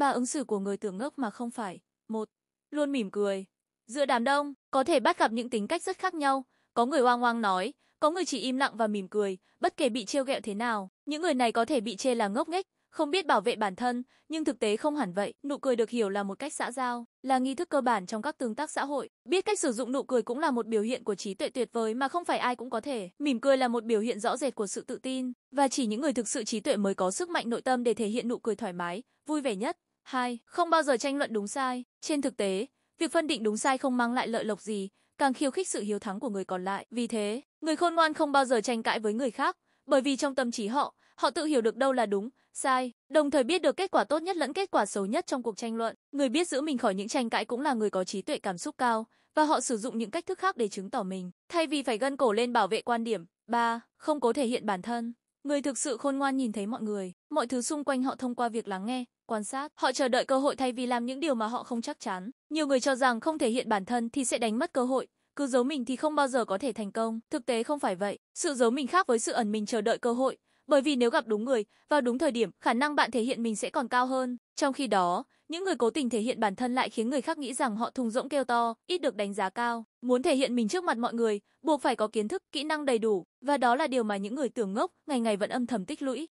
Ba ứng xử của người tưởng ngốc mà không phải. một Luôn mỉm cười. Giữa đám đông, có thể bắt gặp những tính cách rất khác nhau. Có người oang oang nói, có người chỉ im lặng và mỉm cười, bất kể bị trêu ghẹo thế nào. Những người này có thể bị chê là ngốc nghếch, không biết bảo vệ bản thân, nhưng thực tế không hẳn vậy. Nụ cười được hiểu là một cách xã giao, là nghi thức cơ bản trong các tương tác xã hội. Biết cách sử dụng nụ cười cũng là một biểu hiện của trí tuệ tuyệt vời mà không phải ai cũng có thể. Mỉm cười là một biểu hiện rõ rệt của sự tự tin, và chỉ những người thực sự trí tuệ mới có sức mạnh nội tâm để thể hiện nụ cười thoải mái, vui vẻ nhất. 2. Không bao giờ tranh luận đúng sai. Trên thực tế, việc phân định đúng sai không mang lại lợi lộc gì, càng khiêu khích sự hiếu thắng của người còn lại. Vì thế, người khôn ngoan không bao giờ tranh cãi với người khác, bởi vì trong tâm trí họ, họ tự hiểu được đâu là đúng, sai, đồng thời biết được kết quả tốt nhất lẫn kết quả xấu nhất trong cuộc tranh luận. Người biết giữ mình khỏi những tranh cãi cũng là người có trí tuệ cảm xúc cao, và họ sử dụng những cách thức khác để chứng tỏ mình, thay vì phải gân cổ lên bảo vệ quan điểm. 3. Không cố thể hiện bản thân. Người thực sự khôn ngoan nhìn thấy mọi người, mọi thứ xung quanh họ thông qua việc lắng nghe, quan sát, họ chờ đợi cơ hội thay vì làm những điều mà họ không chắc chắn. Nhiều người cho rằng không thể hiện bản thân thì sẽ đánh mất cơ hội, cứ giấu mình thì không bao giờ có thể thành công. Thực tế không phải vậy, sự giấu mình khác với sự ẩn mình chờ đợi cơ hội, bởi vì nếu gặp đúng người, vào đúng thời điểm, khả năng bạn thể hiện mình sẽ còn cao hơn. Trong khi đó, những người cố tình thể hiện bản thân lại khiến người khác nghĩ rằng họ thùng rỗng kêu to, ít được đánh giá cao. Muốn thể hiện mình trước mặt mọi người, buộc phải có kiến thức, kỹ năng đầy đủ, và đó là điều mà những người tưởng ngốc ngày ngày vẫn âm thầm tích lũy.